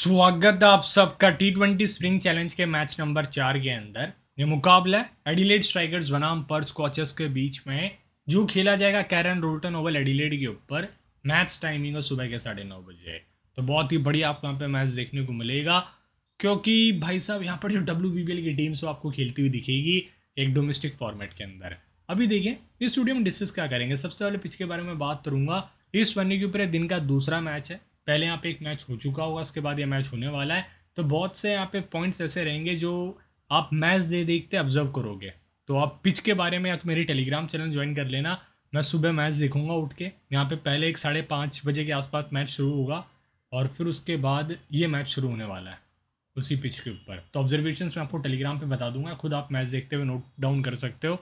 स्वागत है आप सबका टी ट्वेंटी स्प्रिंग चैलेंज के मैच नंबर चार के अंदर ये मुकाबला एडिलेड स्ट्राइकर्स बनाम पर स्कॉचर्स के बीच में जो खेला जाएगा कैरन रोल्टन ओवल एडिलेड के ऊपर मैच टाइमिंग है सुबह के साढ़े नौ बजे तो बहुत ही बढ़िया आपको यहाँ पे मैच देखने को मिलेगा क्योंकि भाई साहब यहाँ पर जो डब्ल्यू की टीम्स वो आपको खेलती हुई दिखेगी एक डोमेस्टिक फॉर्मेट के अंदर अभी देखिए इस स्टूडियो में डिस्कस क्या करेंगे सबसे पहले पिच के बारे में बात करूँगा इस वनडे के ऊपर दिन का दूसरा मैच है पहले यहाँ पे एक मैच हो चुका होगा उसके बाद ये मैच होने वाला है तो बहुत से यहाँ पे पॉइंट्स ऐसे रहेंगे जो आप मैच दे देखते ऑब्जर्व करोगे तो आप पिच के बारे में या तो मेरी टेलीग्राम चैनल ज्वाइन कर लेना मैं सुबह मैच देखूंगा उठ के यहाँ पे पहले एक साढ़े पाँच बजे के आसपास मैच शुरू होगा और फिर उसके बाद ये मैच शुरू होने वाला है उसी पिच के ऊपर तो ऑब्जर्वेशन मैं आपको टेलीग्राम पर बता दूंगा खुद आप मैच देखते हुए नोट डाउन कर सकते हो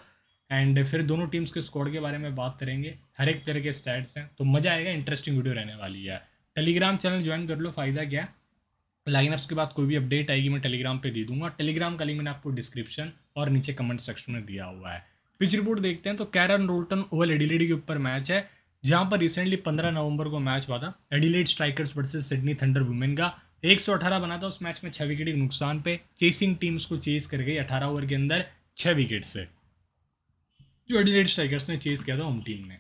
एंड फिर दोनों टीम्स के स्कोर के बारे में बात करेंगे हर एक प्लेयर के स्टैट्स हैं तो मज़ा आएगा इंटरेस्टिंग वीडियो रहने वाली है टेलीग्राम चैनल ज्वाइन कर लो फ़ायदा क्या है लाइनअप्स के बाद कोई भी अपडेट आएगी मैं टेलीग्राम पे दे दूंगा टेलीग्राम का लिंक मैंने आपको डिस्क्रिप्शन और नीचे कमेंट सेक्शन में दिया हुआ है पिच रिपोर्ट देखते हैं तो कैरन रोल्टन ओवल एडिलेड के ऊपर मैच है जहां पर रिसेंटली 15 नवंबर को मैच हुआ था Adelaide Strikers versus Sydney Thunder women का एक बना था उस मैच में छः विकेट के नुकसान पे चेसिंग टीम उसको चेस कर गई अठारह ओवर के अंदर छः विकेट से जो एडिलेड स्ट्राइकर्स ने चेस किया था होम टीम ने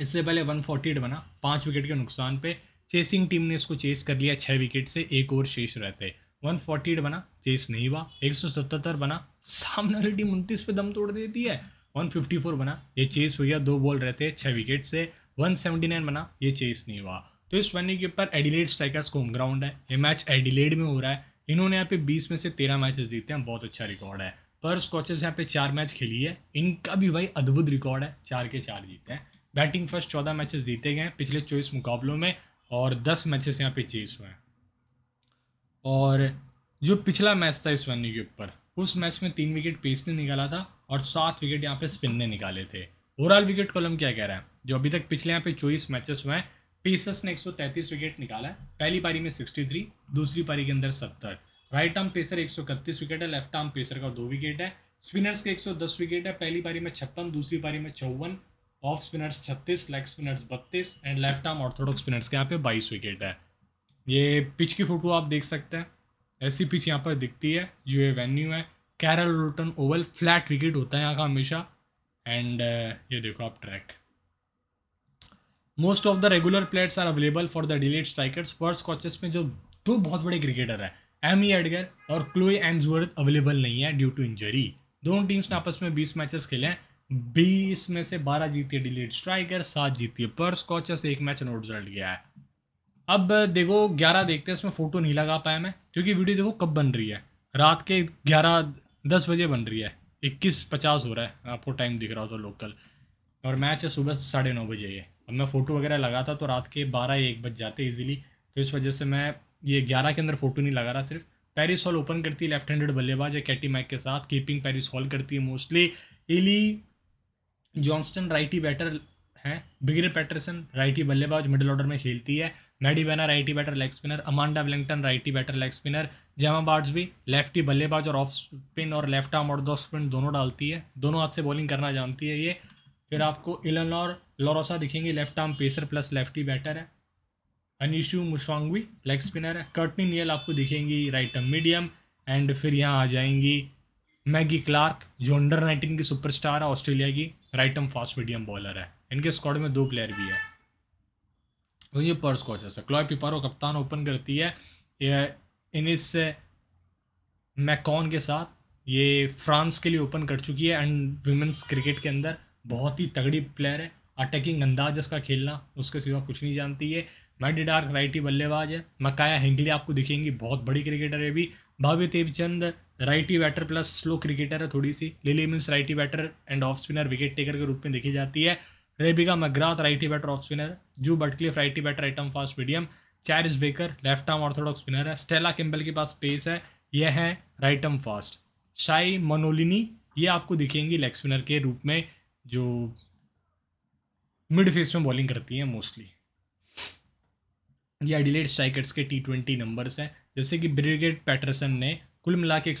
इससे पहले वन बना पाँच विकेट के नुकसान पे चेसिंग टीम ने इसको चेस कर लिया छः विकेट से एक ओवर शेष रहते वन फोर्टी एट बना चेस नहीं हुआ एक सौ सतहत्तर बना सामने वाली टीम उनतीस पे दम तोड़ देती है वन फिफ्टी फोर बना ये चेस हो गया दो बॉल रहते छः विकेट से वन सेवेंटी नाइन बना ये चेस नहीं हुआ तो इस वेन्यू के ऊपर एडिलेड स्ट्राइकर्स को होम ग्राउंड है ये मैच एडिलेड में हो रहा है इन्होंने यहाँ पे बीस में से तेरह मैचेस जीते हैं बहुत अच्छा रिकॉर्ड है पर स्कॉचेस यहाँ पे चार मैच खेली है इनका भी भाई अद्भुत रिकॉर्ड है चार के चार जीते हैं बैटिंग फर्स्ट चौदह मैचेस जीते गए पिछले चौबीस मुकाबलों में और दस मैचेस यहाँ पे चेस हुए हैं और जो पिछला मैच था इस वेन्यू के ऊपर उस मैच में तीन विकेट पेस ने निकाला था और सात विकेट यहाँ पे स्पिन ने निकाले थे ओवरऑल विकेट कॉलम क्या कह रहा है जो अभी तक पिछले यहाँ पे चौबीस मैचेस हुए हैं पेसर्स ने 133 विकेट निकाला है पहली पारी में 63 दूसरी पारी के अंदर 70 राइट आर्म पेसर एक विकेट है लेफ्ट आर्म पेसर का दो विकेट है स्पिनर्स के 110 विकेट है पहली पारी में छप्पन दूसरी पारी में चौवन ऑफ स्पिनर्स छत्तीस लेग स्पिनर्स बत्तीस and left arm orthodox spinners के यहाँ पे बाईस विकेट है ये पिच की फ़ोटो आप देख सकते हैं ऐसी पिच यहाँ पर दिखती है जो ये वेन्यू है Karen Rolton Oval flat wicket होता है यहाँ का हमेशा एंड uh, ये देखो आप track most of the regular players are available for Adelaide Strikers first coaches में जो दो बहुत बड़े क्रिकेटर हैं एमी एडगर और क्लोई एंड अवेलेबल नहीं है ड्यू टू इंजरी दोनों टीम्स ने आपस में 20 मैचेस खेले हैं बीस में से बारह जीती है डिलीट स्ट्राइकर सात जीती है पर से एक मैच नोट रिजल्ट गया है अब देखो ग्यारह देखते हैं इसमें फ़ोटो नहीं लगा पाया मैं क्योंकि वीडियो देखो कब बन रही है रात के ग्यारह दस बजे बन रही है इक्कीस पचास हो रहा है आपको टाइम दिख रहा हो तो लोकल और मैच है सुबह साढ़े नौ बजे ये अब मैं फ़ोटो वगैरह लगाता तो रात के बारह एक बज जाते इजीली तो इस वजह से मैं ये ग्यारह के अंदर फ़ोटो नहीं लगा रहा सिर्फ पेरिस हॉल ओपन करती है लेफ्ट हैंडेड बल्लेबाज या कैटी मैक के साथ कीपिंग पेरिस हॉल करती है मोस्टली इली जॉन्स्टन राइटी बैटर हैं बिगरे पैटरसन राइटी बल्लेबाज मिडिल ऑर्डर में खेलती है right righty batter leg spinner Amanda Wellington righty batter leg spinner Jemma Barsby भी लेफ्ट ही बल्लेबाज और ऑफ स्पिन और लेफ्ट आर्म और दो स्पिन दोनों डालती है दोनों हाथ से बॉलिंग करना जानती है ये फिर आपको इलन और लोरोसा दिखेंगे left arm pacer plus left ही बैटर है अनिशु मुशवांगवी लेग स्पिनर है कर्टनी नियल आपको दिखेंगी राइट आर्म मीडियम एंड फिर यहाँ आ जाएंगी मैगी क्लार्क जो अंडर नाइनटीन की सुपरस्टार है ऑस्ट्रेलिया की right arm fast medium bowler है इनके स्क्वाड में दो प्लेयर भी तो है वही ये पर्स कोच है क्लॉय पिपारो कप्तान ओपन करती है ये इनिस मैकॉन के साथ ये फ्रांस के लिए ओपन कर चुकी है एंड वीमेंस क्रिकेट के अंदर बहुत ही तगड़ी प्लेयर है अटैकिंग अंदाज इसका खेलना उसके सिवा कुछ नहीं जानती है मैडिडार्क डार्क राइटी बल्लेबाज है मकाया हिंगली आपको दिखेंगी बहुत बड़ी क्रिकेटर है भी भाव्य तेवचंद righty batter plus slow cricketer है थोड़ी सी Lily right righty batter and off spinner wicket taker के रूप में देखी जाती है Rebecca McGrath righty batter off spinner जू बटक्लिफ राइटी बैटर आइटम fast medium Charis Bekker left arm orthodox spinner है स्टेला किम्बल के पास पेस है यह है राइट आर्म फास्ट शाई मनोलिनी ये आपको दिखेंगी लेग स्पिनर के रूप में जो मिड फेस में बॉलिंग करती हैं मोस्टली ये एडिलेट स्ट्राइकर्स के टी ट्वेंटी नंबर्स हैं जैसे कि ब्रिगेड पैटरसन ने कुल मिला के एक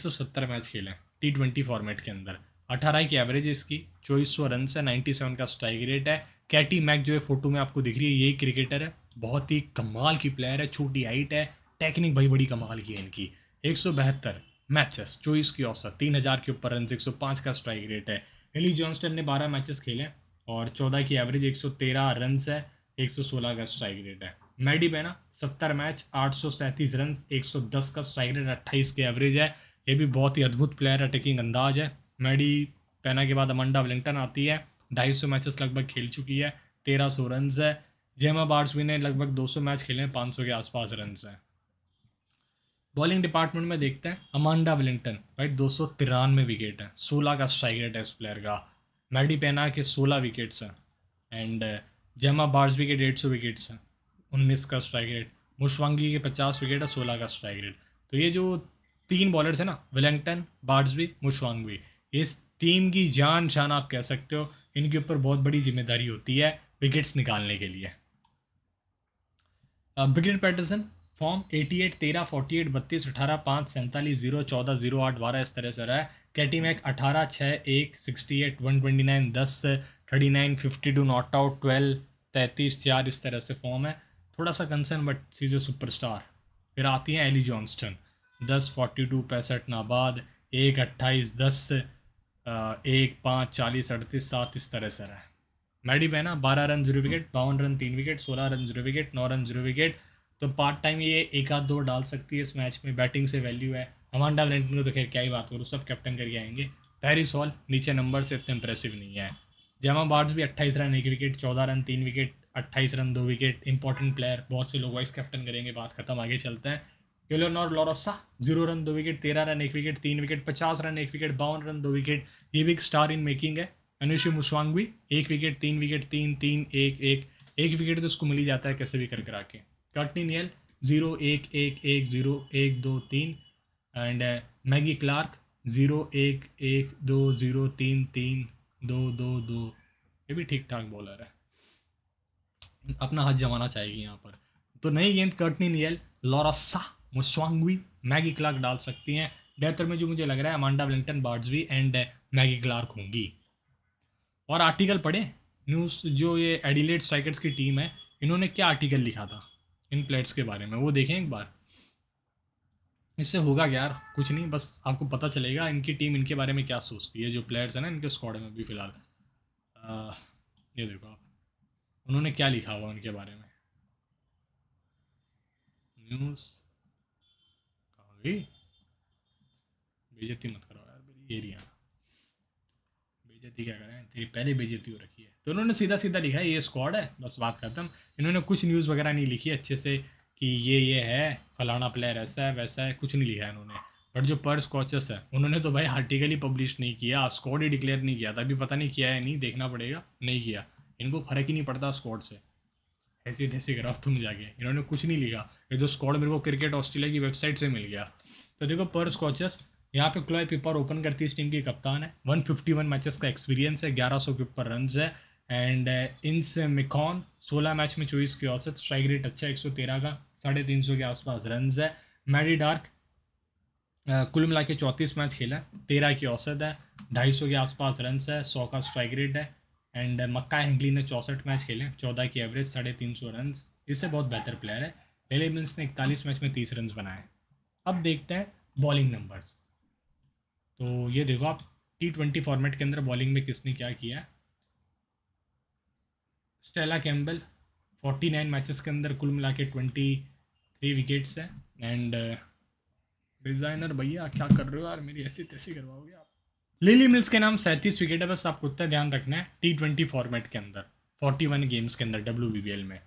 मैच खेले टी ट्वेंटी फॉर्मेट के अंदर अठारह की एवरेज इसकी चौबीस सौ रन है नाइन्टी सेवन का स्ट्राइक रेट है कैटी मैक जो है फोटो में आपको दिख रही है यही क्रिकेटर है बहुत ही कमाल की प्लेयर है छोटी हाइट है टेक्निक भाई बड़ी कमाल की है इनकी एक सौ बहत्तर मैचेस चौबीस की औसत तीन हज़ार के ऊपर रन एक सौ पाँच का स्ट्राइक रेट है एली जॉन्स्टन ने बारह मैचेस खेले और चौदह की एवरेज एक सौ तेरह रन है एक सौ सोलह का स्ट्राइक रेट है मैडी पे ना सत्तर मैच आठ सौ सैंतीस रन एक सौ दस का स्ट्राइक रेट अट्ठाईस के एवरेज है ये भी बहुत ही अद्भुत प्लेयर अटैकिंग अंदाज है मैडी पैना के बाद अमंडा वेलिंगटन आती है ढाई सौ मैचेस लगभग खेल चुकी है तेरह सौ रन है जेमा बार्सवी ने लगभग दो सौ मैच खेले हैं पाँच सौ के आसपास रन हैं बॉलिंग डिपार्टमेंट में देखते हैं अमांडा वेलिंगटन भाई दो सौ तिरानवे विकेट हैं सोलह का स्ट्राइक रेट है इस प्लेयर का मैडी पेना के सोलह विकेट्स हैं एंड जेमा बार्सवी के डेढ़ सौ विकेट्स हैं उन्नीस का स्ट्राइक रेट मुशवांगी के पचास विकेट और सोलह का स्ट्राइक रेट तो ये जो तीन बॉलर्स हैं ना विलिंगटन बार्ड्सबी मुशवांगवी इस टीम की जान शान आप कह सकते हो इनके ऊपर बहुत बड़ी जिम्मेदारी होती है विकेट्स निकालने के लिए wicket Patterson form 88 forty eight बत्तीस अठारह पाँच सैंतालीस जीरो चौदह जीरो आठ बारह इस तरह से रहा है कैटी मैक अठारह छः एक sixty eight one twenty nine दस thirty nine fifty two not out twelve तैंतीस चार इस तरह से फॉर्म है थोड़ा सा कंसर्न बट सी जो सुपरस्टार फिर आती हैं एली जॉन्स्टन दस फोर्टी टू पैंसठ नाबाद एक अट्ठाईस दस एक पाँच चालीस अड़तीस सात इस तरह से रहा है मैडी बहना बारह रन जीरो विकेट बावन रन तीन विकेट सोलह रन जीरो विकेट नौ रन जीरो विकेट तो पार्ट टाइम ये एक आध दो डाल सकती है इस मैच में बैटिंग से वैल्यू है हमांडा वेंट में तो खैर क्या ही बात करूँ सब कैप्टन करके आएंगे पैरिस हॉल नीचे नंबर से इतने इंप्रेसिव नहीं है जमा बार्ड्स भी अट्ठाईस रन एक विकेट चौदह रन तीन विकेट अट्ठाईस रन दो विकेट इंपॉर्टेंट प्लेयर बहुत से लोग वाइस कैप्टन करेंगे बात खत्म आगे चलते हैं योलो और लॉरोसा जीरो रन दो विकेट तेरह रन एक विकेट तीन विकेट पचास रन एक विकेट बावन रन दो विकेट ये भी एक स्टार इन मेकिंग है अनुषी मुस्वांगवी एक विकेट तीन विकेट तीन तीन एक एक एक विकेट तो उसको मिल ही जाता है कैसे भी कर करा के कटनी नियल जीरो एक एक एक जीरो एक दो तीन एंड मैगी क्लार्क ज़ीरो एक एक दो ज़ीरो तीन तीन दो दो दो ये भी ठीक ठाक बॉलर है अपना हाथ जमाना चाहेगी यहाँ पर तो नई गेंद कर्टनी नियल लॉरसा मुस्वांगवी मैगी क्लार्क डाल सकती हैं डेथर में जो मुझे लग रहा है अमांडा वेलिंगटन भी एंड मैगी क्लार्क होंगी और आर्टिकल पढ़े न्यूज़ जो ये एडिलेट स्ट्राइकर्स की टीम है इन्होंने क्या आर्टिकल लिखा था इन प्लेट्स के बारे में वो देखें एक बार इससे होगा क्या यार कुछ नहीं बस आपको पता चलेगा इनकी टीम इनके बारे में क्या सोचती है जो प्लेयर्स हैं ना इनके स्क्वाड में भी फिलहाल ये देखो आप उन्होंने क्या लिखा हुआ उनके बारे में न्यूज़ बेजती मत करो यार मेरी एरिया बेजती क्या करें तेरी पहले बेजती हो रखी है तो उन्होंने सीधा सीधा लिखा है ये स्क्वाड है बस बात खत्म इन्होंने कुछ न्यूज़ वगैरह नहीं लिखी अच्छे से कि ये ये है फलाना प्लेयर ऐसा है वैसा है कुछ नहीं लिखा है इन्होंने बट जो पर्स कॉचेस है उन्होंने तो भाई आर्टिकल ही पब्लिश नहीं किया स्कॉड ही डिक्लेयर नहीं किया था अभी पता नहीं किया है नहीं देखना पड़ेगा नहीं किया इनको फ़र्क ही नहीं पड़ता स्कॉड से ऐसे जैसे कराओ तुम जाके इन्होंने कुछ नहीं लिखा ये जो स्कॉड मेरे को क्रिकेट ऑस्ट्रेलिया की वेबसाइट से मिल गया तो देखो पर स्कॉचस यहाँ पे क्लॉय पेपर ओपन करती है इस टीम की कप्तान है वन फिफ्टी वन मैचेस का एक्सपीरियंस है ग्यारह सौ के ऊपर रन है एंड uh, इंस मिकॉन सोलह मैच में चौबीस की औसत स्ट्राइक रेट अच्छा एक सौ तेरह का साढ़े तीन सौ के आसपास रन है मैडी डार्क uh, कुल मिला के चौंतीस मैच खेला तेरह की औसत है ढाई सौ के आसपास रन है सौ का स्ट्राइक रेट है Uh, एंड मक्का हेंगली ने चौंसठ मैच खेले चौदह की एवरेज साढ़े तीन सौ रन इससे बहुत बेहतर प्लेयर है लेले मिल्स ने इकतालीस मैच में तीस रन बनाए अब देखते हैं बॉलिंग नंबर्स तो ये देखो आप टी ट्वेंटी फॉर्मेट के अंदर बॉलिंग में किसने क्या किया Stella Campbell forty nine matches के अंदर कुल मिला के ट्वेंटी थ्री विकेट्स है एंड डिज़ाइनर भैया क्या कर रहे हो यार मेरी ऐसी तैसी करवाओगे आप लिली मिल्स के नाम सैंतीस विकेट है बस आपको उतना ध्यान रखना है टी ट्वेंटी फॉर्मेट के अंदर फोर्टी वन गेम्स के अंदर डब्ल्यू बी बी एल में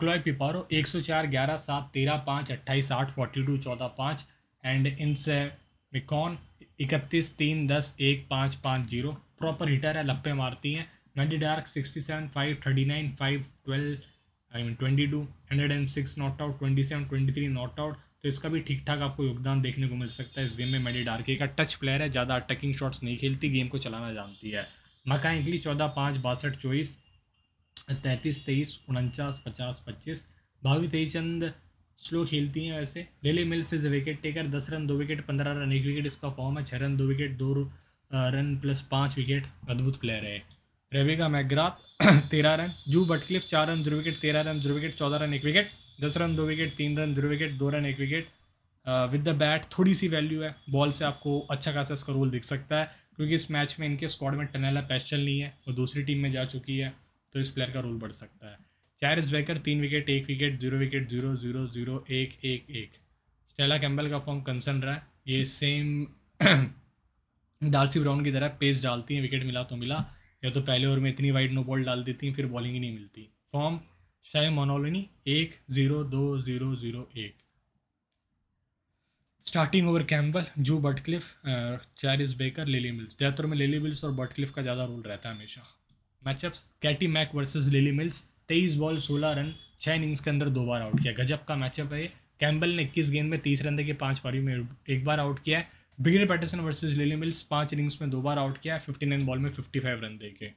क्लॉय पिपारो एक सौ चार ग्यारह सात तेरह पाँच अट्ठाईस आठ फोर्टी टू चौदह पाँच एंड इनसे मिकॉन इकतीस तीन दस एक पाँच पाँच जीरो प्रॉपर हिटर है लप्पे मारती हैं नडी Darke sixty seven five thirty nine five twelve I mean twenty two hundred and six not out twenty seven twenty three not out तो इसका भी ठीक ठाक आपको योगदान देखने को मिल सकता है इस गेम में मेडी डार्के का टच प्लेयर है ज़्यादा अटैकिंग शॉट्स नहीं खेलती गेम को चलाना जानती है मका इंगली चौदह पाँच बासठ चौबीस तैंतीस तेईस उनचास पचास पच्चीस भावी तेईचंद स्लो खेलती हैं वैसे Lily Mills is wicket taker दस रन दो विकेट पंद्रह रन एक विकेट इसका फॉर्म है छः रन दो विकेट दो रन प्लस पाँच विकेट अद्भुत प्लेयर है रेवेगा मैग्राथ तेरह रन जू बटक्लिफ चार रन जीरो विकेट तेरह रन जीरो विकेट चौदह रन एक विकेट दस रन दो विकेट तीन रन दो विकेट दो रन एक विकेट विद द बैट थोड़ी सी वैल्यू है बॉल से आपको अच्छा खासा इसका रोल दिख सकता है क्योंकि इस मैच में इनके स्क्वाड में टनैला पैशल नहीं है और दूसरी टीम में जा चुकी है तो इस प्लेयर का रोल बढ़ सकता है चार बैकर तीन विकेट एक wicket zero wicket zero zero zero एक एक एक स्टेला कैम्बल का फॉर्म कंसर्न रहा है ये सेम डार्सी ब्राउन की तरह पेस डालती हैं विकेट मिला तो मिला या तो पहले ओवर में इतनी वाइड नो बॉल डाल देती हैं फिर बॉलिंग ही नहीं मिलती फॉर्म शाय मोनोलिनी एक ज़ीरो दो ज़ीरो ज़ीरो एक स्टार्टिंग ओवर कैम्बल जू बटक्लिफ चैरिस बेकर लिली मिल्स ज़्यादातर में लिली मिल्स और बटक्लिफ का ज़्यादा रोल रहता है हमेशा matchups Katie Mack versus Lily Mills तेईस बॉल सोलह रन छः इनिंग्स के अंदर दो बार आउट किया गजब का मैचअप है कैम्बल ने इक्कीस गेंद में तीस रन देके पाँच पारियों में एक बार आउट किया है बिगिन पैटर्सन वर्सेज लिली मिल्स पाँच इनिंग्स में दो बार आउट किया है फिफ्टी नाइन बॉल में फिफ्टी फाइव रन देखे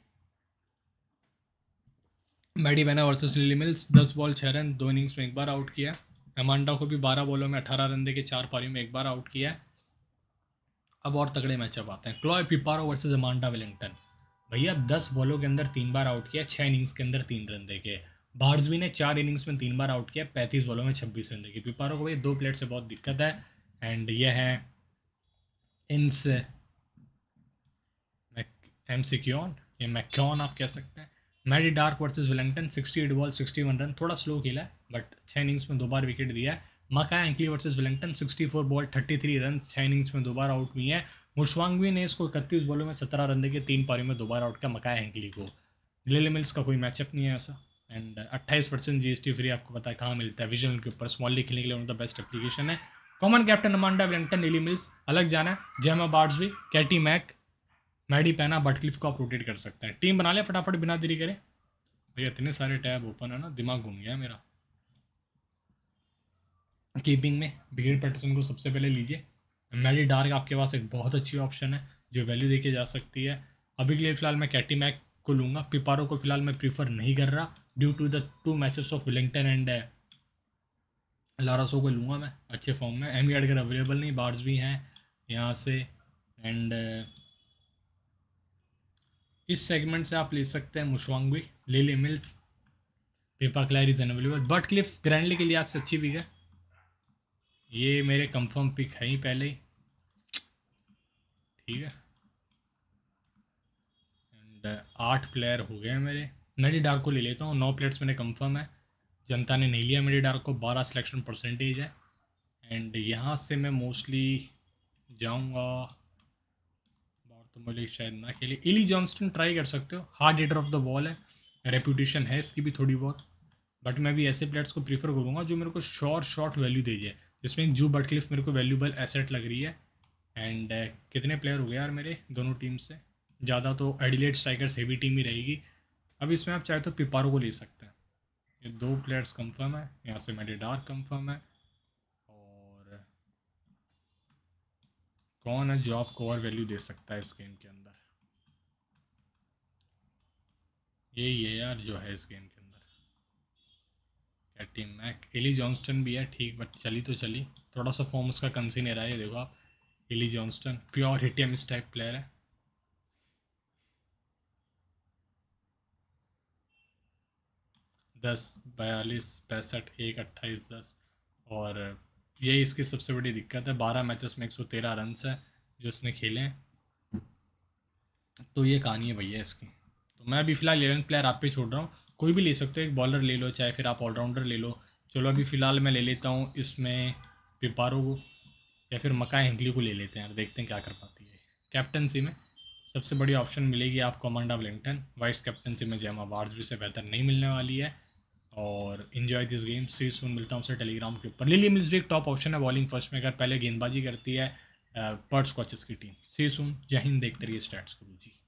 बैना वर्सेस लिली मिल्स दस बॉल छः रन दो इनिंग्स में एक बार आउट किया एमांडा को भी बारह बॉलों में अठारह रन दे के चार पारियों में एक बार आउट किया है अब और तगड़े मैचअप आते हैं क्लॉय पिपारो वर्सेज एमांडा विलिंगटन भैया दस बॉलों के अंदर तीन बार आउट किया छः इनिंग्स के अंदर तीन रन दे के बार्जवी ने चार इनिंग्स में तीन बार आउट किया पैंतीस बॉलों में छब्बीस रन दे के पिपारो को भैया दो प्लेट से बहुत दिक्कत है एंड यह है इनसे मैक एम सी ये मैक्योन आप कह सकते हैं Maddie Darke versus Wellington eight ball sixty one run थोड़ा स्लो खेला है बट छः इनिंग्स में दो बार विकेट दिया है मकाया एंकली versus Wellington four ball thirty three run छः इनिंग्स में दो बार आउट हुई है मुशवांगवी ने इसको इकतीस बॉलों में सत्रह रन देके तीन पारी में दोबार आउट किया मकाया एंकली को लिले मिल्स का कोई मैचअप नहीं है ऐसा एंड अट्ठाईस percent G S T free आपको पता है कहाँ मिलता है विजन के ऊपर स्मॉल लीग खेलने के लिए उनका बेस्ट एप्लीकेशन है common captain Amanda Wellington Lily Mills अलग जाना जैमा बार्ड्स भी कैटी मैक मैडी बट क्लिफ को आप रोटेट कर सकते हैं टीम बना लें फटाफट बिना देरी करें भैया इतने सारे टैब ओपन है ना दिमाग घूम गया मेरा कीपिंग में भीड़ पैटर्सन को सबसे पहले लीजिए मैडी डार्क आपके पास एक बहुत अच्छी ऑप्शन है जो वैल्यू देखी जा सकती है अभी के लिए फ़िलहाल मैं कैटी मैक को लूँगा पिपारो को फिलहाल मैं प्रीफर नहीं कर रहा due to the two matches of Wellington and लारासो को लूँगा मैं अच्छे फॉर्म में एम एडगर अवेलेबल नहीं बार्स भी हैं यहाँ से एंड इस सेगमेंट से आप ले सकते हैं मुशवांगवी लेली मिल्स पेपा क्लैर इज अवेलेबल बट क्लिफ ग्रैंडली के लिए आज से अच्छी पिक है ये मेरे कंफर्म पिक है ही पहले ही ठीक है एंड uh, आठ प्लेयर हो गए मेरे नडी डार्क को ले लेता हूँ नौ प्लेयर्स मैंने कंफर्म है जनता ने नहीं लिया मेरी डार्क को बारह सिलेक्शन परसेंटेज है एंड यहाँ से मैं मोस्टली जाऊँगा तो मैं शायद ना खेले एली जॉन्स्टन ट्राई कर सकते हो hard hitter of the ball है रेपूटेशन है इसकी भी थोड़ी बहुत बट मैं भी ऐसे प्लेयर्स को प्रीफर करूँगा जो मेरे को शॉर्ट शॉर्ट वैल्यू दे जाए जिसमें जू बटक्लिफ मेरे को वैल्यूबल एसेट लग रही है एंड uh, कितने प्लेयर हो गए यार मेरे दोनों टीम से ज़्यादा तो एडिलेट स्ट्राइकर्स हेवी टीम ही रहेगी अब इसमें आप चाहे तो पिपारो को ले सकते हैं ये दो प्लेयर्स कंफर्म है यहाँ से मेडिडार कंफर्म है कौन है जो आपको और वैल्यू दे सकता है इस गेम के अंदर ये ये यार जो है इस गेम के अंदर क्या टीम मैक एली जॉन्स्टन भी है ठीक बट चली तो चली थोड़ा सा फॉर्म उसका कंसीन रहा है देखो आप एली जॉन्स्टन प्योर हिटियम इस टाइप प्लेयर है दस बयालीस पैंसठ एक अट्ठाईस दस और यही इसकी सबसे बड़ी दिक्कत है बारह मैचेस में एक सौ तेरह रन है जो उसने खेले हैं तो ये कहानी है भैया इसकी तो मैं अभी फ़िलहाल एलेवन प्लेयर आप पे छोड़ रहा हूँ कोई भी ले सकते हो एक बॉलर ले लो चाहे फिर आप ऑलराउंडर ले लो चलो अभी फ़िलहाल मैं ले लेता हूँ इसमें पिपारो को या फिर मका हिंगली को ले लेते हैं और देखते हैं क्या कर पाती है कैप्टनसी में सबसे बड़ी ऑप्शन मिलेगी आपको अमंडा वेलिंगटन वाइस कैप्टनसी में जैमा वार्ड्स भी से बेहतर नहीं मिलने वाली है और enjoy this game see soon मिलता हूँ उसे टेलीग्राम के ऊपर लिली मिल्स भी एक टॉप ऑप्शन है बॉलिंग फर्स्ट में अगर पहले गेंदबाजी करती है पर्ट्स uh, कॉचेस की टीम सी सुन जहिंद देखते रहिए स्टैट्स गुरु जी